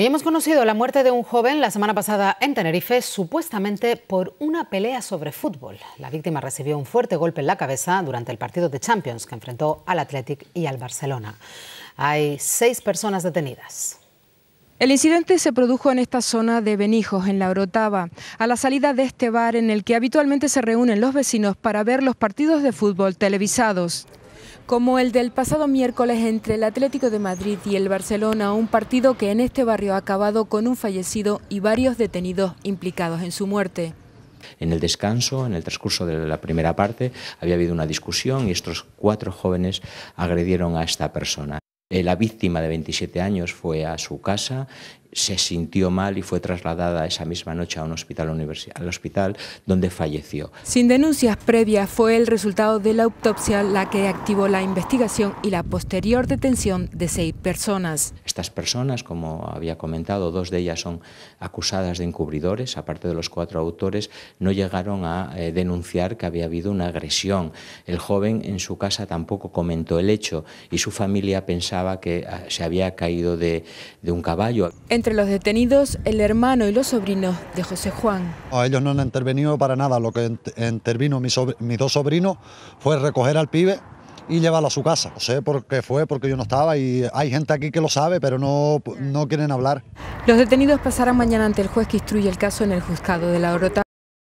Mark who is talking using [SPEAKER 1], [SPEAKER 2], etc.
[SPEAKER 1] hoy hemos conocido la muerte de un joven la semana pasada en Tenerife, supuestamente por una pelea sobre fútbol. La víctima recibió un fuerte golpe en la cabeza durante el partido de Champions que enfrentó al Athletic y al Barcelona. Hay seis personas detenidas.
[SPEAKER 2] El incidente se produjo en esta zona de Benijos, en La Orotava, a la salida de este bar en el que habitualmente se reúnen los vecinos para ver los partidos de fútbol televisados como el del pasado miércoles entre el Atlético de Madrid y el Barcelona, un partido que en este barrio ha acabado con un fallecido y varios detenidos implicados en su muerte.
[SPEAKER 3] En el descanso, en el transcurso de la primera parte, había habido una discusión y estos cuatro jóvenes agredieron a esta persona. Eh, la víctima de 27 años fue a su casa se sintió mal y fue trasladada esa misma noche a un hospital al hospital donde falleció.
[SPEAKER 2] Sin denuncias previas fue el resultado de la autopsia la que activó la investigación y la posterior detención de seis personas.
[SPEAKER 3] Estas personas, como había comentado, dos de ellas son acusadas de encubridores, aparte de los cuatro autores, no llegaron a eh, denunciar que había habido una agresión. El joven en su casa tampoco comentó el hecho y su familia pensaba que ah, se había caído de,
[SPEAKER 4] de un caballo.
[SPEAKER 2] Entre los detenidos, el hermano y los sobrinos de José Juan.
[SPEAKER 4] A ellos no han intervenido para nada. Lo que intervino mis, dos sobrinos fue recoger al pibe y llevarlo a su casa. No sé por qué fue, porque yo no estaba y hay gente aquí que lo sabe, pero no, no quieren hablar.
[SPEAKER 2] Los detenidos pasarán mañana ante el juez que instruye el caso en el juzgado de la Orota.